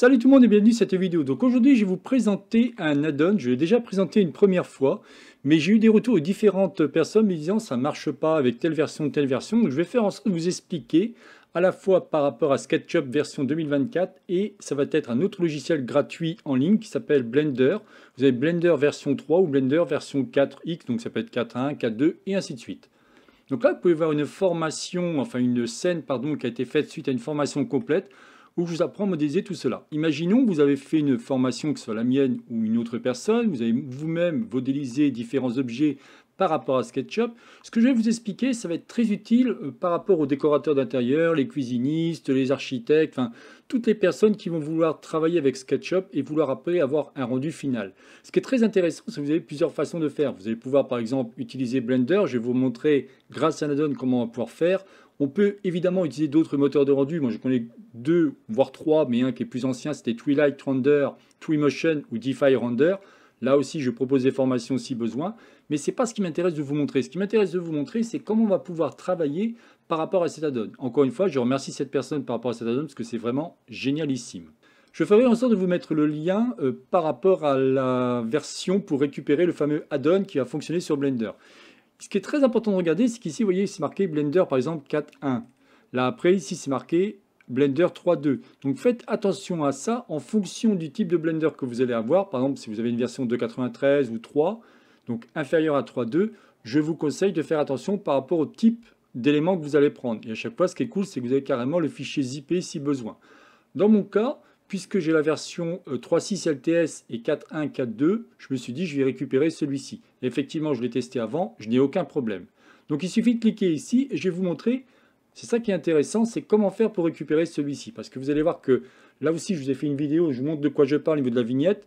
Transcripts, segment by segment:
Salut tout le monde et bienvenue dans cette vidéo. Donc aujourd'hui je vais vous présenter un add-on, je l'ai déjà présenté une première fois, mais j'ai eu des retours de différentes personnes me disant ça ne marche pas avec telle version, telle version, donc je vais faire en sorte de vous expliquer à la fois par rapport à SketchUp version 2024 et ça va être un autre logiciel gratuit en ligne qui s'appelle Blender. Vous avez Blender version 3 ou Blender version 4X, donc ça peut être 4.1, 4.2 et ainsi de suite. Donc là vous pouvez voir une formation, enfin une scène pardon qui a été faite suite à une formation complète où je vous apprends à modéliser tout cela. Imaginons que vous avez fait une formation, que ce soit la mienne ou une autre personne, vous avez vous-même modélisé différents objets par rapport à SketchUp. Ce que je vais vous expliquer, ça va être très utile euh, par rapport aux décorateurs d'intérieur, les cuisinistes, les architectes, enfin, toutes les personnes qui vont vouloir travailler avec SketchUp et vouloir après avoir un rendu final. Ce qui est très intéressant, c'est que vous avez plusieurs façons de faire. Vous allez pouvoir par exemple utiliser Blender, je vais vous montrer grâce à Nadon comment on va pouvoir faire. On peut évidemment utiliser d'autres moteurs de rendu. Moi, je connais deux, voire trois, mais un qui est plus ancien, c'était Twilight Render, Twimotion ou DeFi Render. Là aussi, je propose des formations si besoin, mais ce n'est pas ce qui m'intéresse de vous montrer. Ce qui m'intéresse de vous montrer, c'est comment on va pouvoir travailler par rapport à cet add-on. Encore une fois, je remercie cette personne par rapport à cet add-on parce que c'est vraiment génialissime. Je ferai en sorte de vous mettre le lien euh, par rapport à la version pour récupérer le fameux add-on qui a fonctionné sur Blender. Ce qui est très important de regarder, c'est qu'ici, vous voyez, c'est marqué Blender, par exemple, 4.1. Là, après, ici, c'est marqué Blender 3.2. Donc faites attention à ça en fonction du type de Blender que vous allez avoir. Par exemple, si vous avez une version 2.93 ou 3, donc inférieure à 3.2, je vous conseille de faire attention par rapport au type d'éléments que vous allez prendre. Et à chaque fois, ce qui est cool, c'est que vous avez carrément le fichier zippé si besoin. Dans mon cas, puisque j'ai la version 3.6 euh, LTS et 4.1.4.2, je me suis dit je vais récupérer celui-ci. Effectivement, je l'ai testé avant, je n'ai aucun problème. Donc il suffit de cliquer ici et je vais vous montrer, c'est ça qui est intéressant, c'est comment faire pour récupérer celui-ci. Parce que vous allez voir que là aussi, je vous ai fait une vidéo, je vous montre de quoi je parle au niveau de la vignette.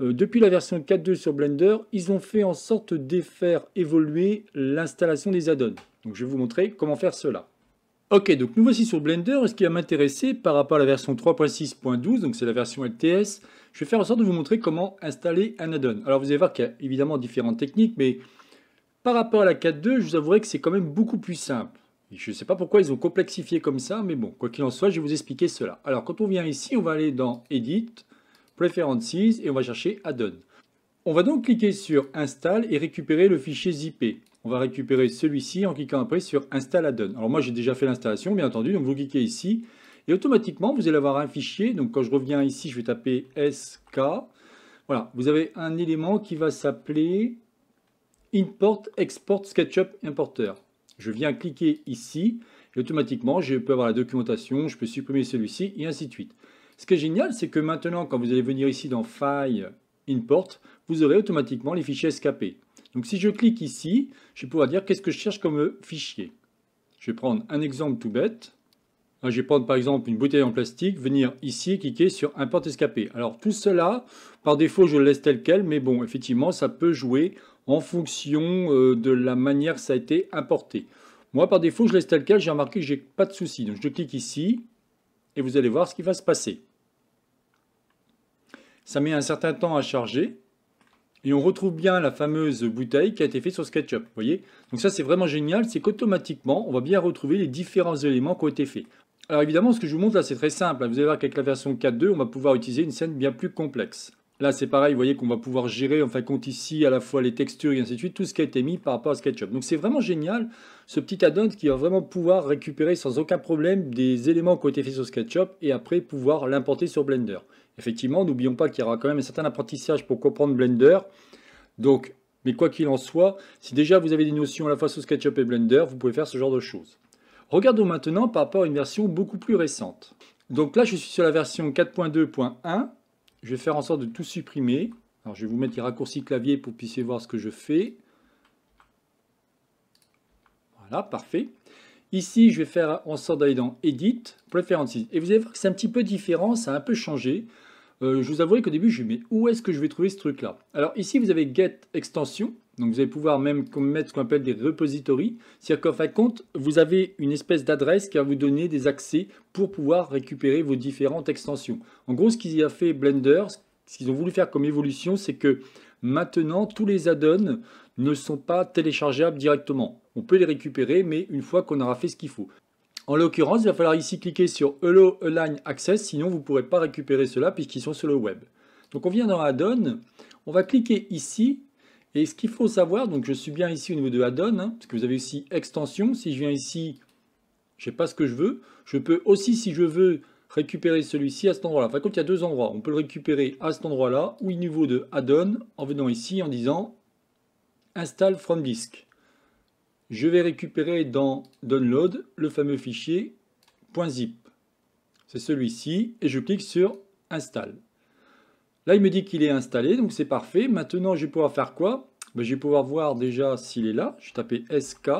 Euh, depuis la version 4.2 sur Blender, ils ont fait en sorte de faire évoluer l'installation des add-ons. Donc je vais vous montrer comment faire cela. Ok, donc nous voici sur Blender, ce qui va m'intéresser par rapport à la version 3.6.12, donc c'est la version LTS, je vais faire en sorte de vous montrer comment installer un add-on. Alors vous allez voir qu'il y a évidemment différentes techniques, mais par rapport à la 4.2, je vous avouerai que c'est quand même beaucoup plus simple. je ne sais pas pourquoi ils ont complexifié comme ça, mais bon, quoi qu'il en soit, je vais vous expliquer cela. Alors quand on vient ici, on va aller dans Edit, Preferences, et on va chercher Add-on. On va donc cliquer sur Install et récupérer le fichier zip on va récupérer celui-ci en cliquant après sur Install add Alors moi j'ai déjà fait l'installation bien entendu, donc vous cliquez ici et automatiquement vous allez avoir un fichier. Donc quand je reviens ici, je vais taper SK. Voilà, vous avez un élément qui va s'appeler Import Export SketchUp Importer. Je viens cliquer ici et automatiquement je peux avoir la documentation, je peux supprimer celui-ci et ainsi de suite. Ce qui est génial, c'est que maintenant quand vous allez venir ici dans File import, vous aurez automatiquement les fichiers escapés. Donc si je clique ici, je vais pouvoir dire qu'est-ce que je cherche comme fichier. Je vais prendre un exemple tout bête. Hein, je vais prendre par exemple une bouteille en plastique, venir ici et cliquer sur import escapé. Alors tout cela, par défaut, je le laisse tel quel, mais bon, effectivement, ça peut jouer en fonction euh, de la manière ça a été importé. Moi, par défaut, je laisse tel quel, j'ai remarqué que j'ai pas de souci. Donc je clique ici et vous allez voir ce qui va se passer ça met un certain temps à charger. Et on retrouve bien la fameuse bouteille qui a été faite sur SketchUp, vous voyez Donc ça c'est vraiment génial, c'est qu'automatiquement, on va bien retrouver les différents éléments qui ont été faits. Alors évidemment, ce que je vous montre là, c'est très simple. Vous allez voir qu'avec la version 4.2, on va pouvoir utiliser une scène bien plus complexe. Là, c'est pareil, vous voyez qu'on va pouvoir gérer, en fin de compte, ici, à la fois les textures et ainsi de suite, tout ce qui a été mis par rapport à SketchUp. Donc, c'est vraiment génial, ce petit add-on qui va vraiment pouvoir récupérer sans aucun problème des éléments qui ont été faits sur SketchUp et après pouvoir l'importer sur Blender. Effectivement, n'oublions pas qu'il y aura quand même un certain apprentissage pour comprendre Blender. Donc, mais quoi qu'il en soit, si déjà vous avez des notions à la fois sur SketchUp et Blender, vous pouvez faire ce genre de choses. Regardons maintenant par rapport à une version beaucoup plus récente. Donc là, je suis sur la version 4.2.1. Je vais faire en sorte de tout supprimer. Alors, je vais vous mettre les raccourcis clavier pour que vous puissiez voir ce que je fais. Voilà, parfait. Ici, je vais faire en sorte d'aller dans Edit, Preferences. Et vous allez voir que c'est un petit peu différent, ça a un peu changé. Euh, je vous avouerai qu'au début, je me disais « mais où est-ce que je vais trouver ce truc-là Alors ici, vous avez Get Extension. Donc vous allez pouvoir même mettre ce qu'on appelle des repositories. C'est-à-dire qu'en fin de compte, vous avez une espèce d'adresse qui va vous donner des accès pour pouvoir récupérer vos différentes extensions. En gros, ce qu'il y a fait Blender, ce qu'ils ont voulu faire comme évolution, c'est que maintenant, tous les add-ons ne sont pas téléchargeables directement. On peut les récupérer, mais une fois qu'on aura fait ce qu'il faut. En l'occurrence, il va falloir ici cliquer sur Hello Align Access, sinon vous ne pourrez pas récupérer cela puisqu'ils sont sur le web. Donc on vient dans Add-on, on va cliquer ici, et ce qu'il faut savoir, donc je suis bien ici au niveau de Add-on, hein, parce que vous avez aussi Extension, si je viens ici, je ne sais pas ce que je veux, je peux aussi, si je veux, récupérer celui-ci à cet endroit-là. Enfin, quand il y a deux endroits, on peut le récupérer à cet endroit-là ou au niveau de add-on en venant ici en disant install from disk. Je vais récupérer dans download le fameux fichier .zip. C'est celui-ci et je clique sur install. Là, il me dit qu'il est installé, donc c'est parfait. Maintenant, je vais pouvoir faire quoi ben, Je vais pouvoir voir déjà s'il est là. Je vais taper SK.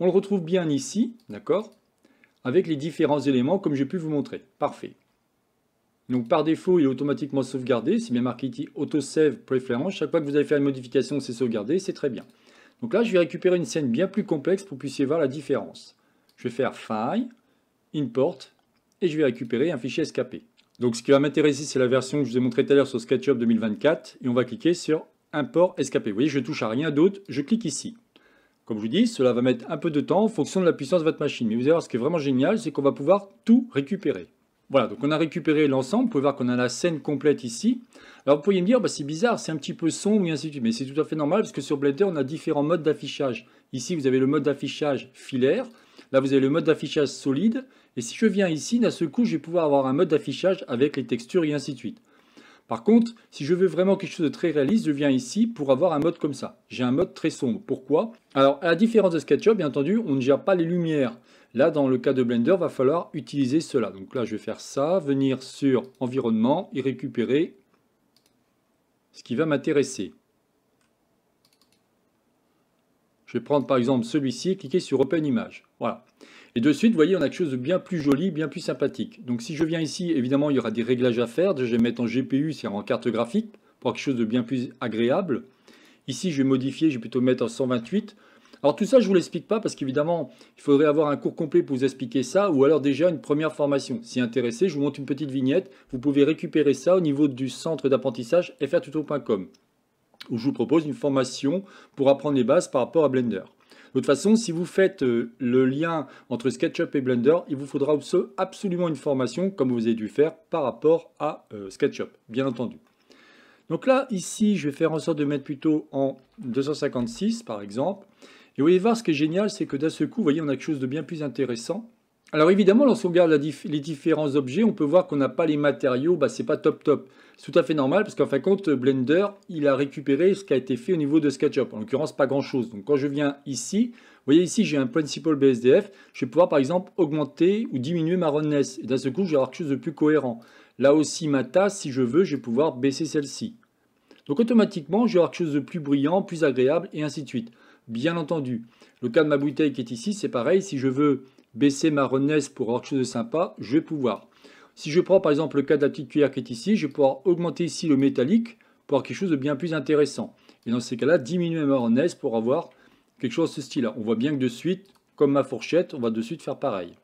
On le retrouve bien ici, d'accord avec les différents éléments comme j'ai pu vous montrer. Parfait. Donc par défaut, il est automatiquement sauvegardé. C'est bien marqué ici autosave préférence. Chaque fois que vous allez faire une modification, c'est sauvegardé. C'est très bien. Donc là, je vais récupérer une scène bien plus complexe pour que vous puissiez voir la différence. Je vais faire file, import, et je vais récupérer un fichier SKP. Donc ce qui va m'intéresser, c'est la version que je vous ai montrée tout à l'heure sur SketchUp 2024. Et on va cliquer sur import SKP. Vous voyez, je touche à rien d'autre. Je clique ici. Comme je vous dis, cela va mettre un peu de temps en fonction de la puissance de votre machine. Mais vous allez voir, ce qui est vraiment génial, c'est qu'on va pouvoir tout récupérer. Voilà, donc on a récupéré l'ensemble. Vous pouvez voir qu'on a la scène complète ici. Alors vous pourriez me dire, bah, c'est bizarre, c'est un petit peu sombre et ainsi de suite. Mais c'est tout à fait normal parce que sur Blender, on a différents modes d'affichage. Ici, vous avez le mode d'affichage filaire. Là, vous avez le mode d'affichage solide. Et si je viens ici, d'un seul coup, je vais pouvoir avoir un mode d'affichage avec les textures et ainsi de suite. Par contre, si je veux vraiment quelque chose de très réaliste, je viens ici pour avoir un mode comme ça. J'ai un mode très sombre. Pourquoi Alors, à la différence de SketchUp, bien entendu, on ne gère pas les lumières. Là, dans le cas de Blender, va falloir utiliser cela. Donc là, je vais faire ça, venir sur Environnement et récupérer ce qui va m'intéresser. Je vais prendre par exemple celui-ci et cliquer sur Open Image. Voilà. Et de suite, vous voyez, on a quelque chose de bien plus joli, bien plus sympathique. Donc si je viens ici, évidemment, il y aura des réglages à faire. Je vais mettre en GPU, c'est à dire en carte graphique, pour quelque chose de bien plus agréable. Ici, je vais modifier, je vais plutôt mettre en 128. Alors tout ça, je ne vous l'explique pas parce qu'évidemment, il faudrait avoir un cours complet pour vous expliquer ça ou alors déjà une première formation. Si intéressé, je vous montre une petite vignette. Vous pouvez récupérer ça au niveau du centre d'apprentissage frtuto.com où je vous propose une formation pour apprendre les bases par rapport à Blender. De toute façon, si vous faites euh, le lien entre SketchUp et Blender, il vous faudra absolument une formation, comme vous avez dû faire par rapport à euh, SketchUp, bien entendu. Donc là, ici, je vais faire en sorte de mettre plutôt en 256, par exemple. Et vous voyez voir, ce qui est génial, c'est que d'un seul coup, vous voyez, on a quelque chose de bien plus intéressant. Alors évidemment, lorsqu'on regarde les différents objets, on peut voir qu'on n'a pas les matériaux, bah, c'est pas top top. C'est tout à fait normal parce qu'en fin de compte, Blender, il a récupéré ce qui a été fait au niveau de SketchUp. En l'occurrence, pas grand chose. Donc quand je viens ici, vous voyez ici, j'ai un principal BSDF. Je vais pouvoir par exemple augmenter ou diminuer ma runness. Et d'un seul coup, je vais avoir quelque chose de plus cohérent. Là aussi, ma tasse, si je veux, je vais pouvoir baisser celle-ci. Donc automatiquement, je vais avoir quelque chose de plus brillant, plus agréable et ainsi de suite. Bien entendu, le cas de ma bouteille qui est ici, c'est pareil. Si je veux baisser ma renaissance pour avoir quelque chose de sympa, je vais pouvoir. Si je prends par exemple le cas de la petite cuillère qui est ici, je vais pouvoir augmenter ici le métallique pour avoir quelque chose de bien plus intéressant. Et dans ces cas-là, diminuer ma renaissance pour avoir quelque chose de ce style-là. On voit bien que de suite, comme ma fourchette, on va de suite faire pareil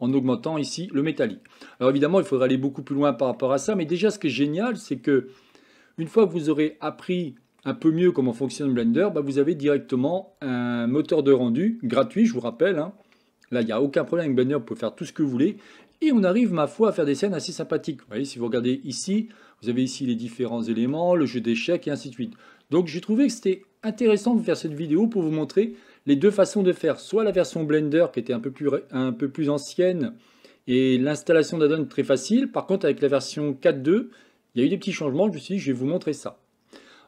en augmentant ici le métallique. Alors évidemment, il faudrait aller beaucoup plus loin par rapport à ça, mais déjà ce qui est génial, c'est que une fois que vous aurez appris un peu mieux comment fonctionne Blender, bah, vous avez directement un moteur de rendu gratuit, je vous rappelle, hein, Là, il n'y a aucun problème avec Blender, vous pouvez faire tout ce que vous voulez. Et on arrive, ma foi, à faire des scènes assez sympathiques. Vous voyez, si vous regardez ici, vous avez ici les différents éléments, le jeu d'échecs et ainsi de suite. Donc j'ai trouvé que c'était intéressant de faire cette vidéo pour vous montrer les deux façons de faire. Soit la version Blender qui était un peu plus, ancienne et l'installation d'Addon très facile. Par contre, avec la version 4.2, il y a eu des petits changements. Je me suis dit, je vais vous montrer ça.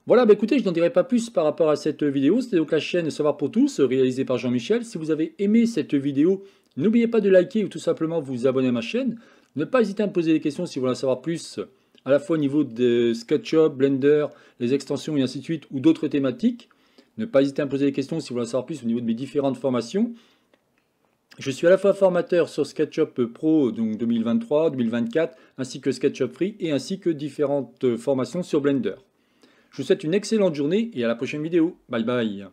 Voilà, bah écoutez, je n'en dirai pas plus par rapport à cette vidéo. C'était donc la chaîne Savoir pour tous, réalisée par Jean-Michel. Si vous avez aimé cette vidéo, n'oubliez pas de liker ou tout simplement vous abonner à ma chaîne. Ne pas hésiter à me poser des questions si vous voulez en savoir plus, à la fois au niveau de SketchUp, Blender, les extensions et ainsi de suite, ou d'autres thématiques. Ne pas hésiter à me poser des questions si vous voulez en savoir plus au niveau de mes différentes formations. Je suis à la fois formateur sur SketchUp Pro donc 2023, 2024, ainsi que SketchUp Free et ainsi que différentes formations sur Blender. Je vous souhaite une excellente journée et à la prochaine vidéo. Bye bye